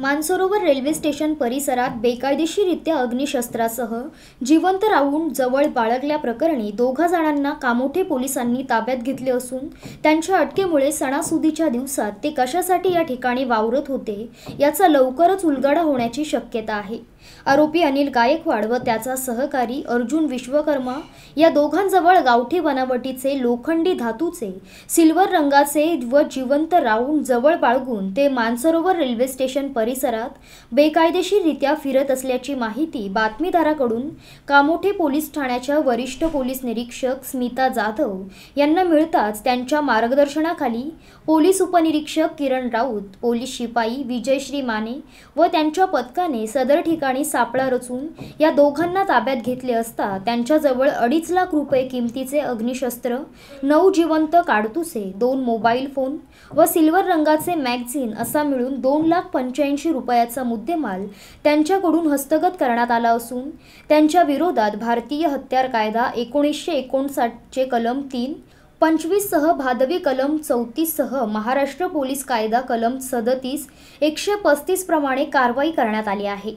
Mansarovar railway station परिसरात बेकायदेशीरित्या अग्निशस्त्रासह जिवंत राहून जवळ बाळगल्याप्रकरणी दोघा जणांना कामोठे पोलिसांनी ताब्यात घेतले असून त्यांच्या अटकेमुळे सणासुदीच्या दिवसात ते कशासाठी या ठिकाणी वावरत होते याचा लवकरच उलगडा होण्याची शक्यता आहे आरोपी अनिल गायकवाड व त्याचा सहकारी अर्जुन विश्वकर्मा या दोघांजवळ गावठी बनावटीचे लोखंडी धातूचे सिल्वर रंगाचे व जिवंत राहून जवळ बाळगून ते मानसरोवर रेल्वे स्टेशन परि परिसरात बेकायदेशीररित्या फिरत असल्याची माहिती बातमीदाराकडून कामोठे पोलीस ठाण्याच्या वरिष्ठ पोलीस निरीक्षक स्मिता जाधव यांना मिळताच त्यांच्या मार्गदर्शनाखाली पोलीस उपनिरीक्षक किरण राऊत पोलीस शिपाई विजयश्री माने व त्यांच्या पथकाने सदर ठिकाणी सापळा रचून या दोघांना ताब्यात घेतले असता त्यांच्याजवळ अडीच लाख रुपये किमतीचे अग्निशस्त्र नऊ जिवंत काडतुसे दोन मोबाईल फोन व सिल्वर रंगाचे मॅगझिन असा मिळून दोन लाख पंच्याऐंशी ऐंशी रुपयाचा मुद्देमाल त्यांच्याकडून हस्तगत करण्यात आला असून त्यांच्या विरोधात भारतीय हत्यार कायदा एकोणीसशे एकोणसाठचे कलम तीन सह भादवी कलम चौतीससह महाराष्ट्र पोलीस कायदा कलम सदतीस एकशे पस्तीस प्रमाणे कारवाई करण्यात आली आहे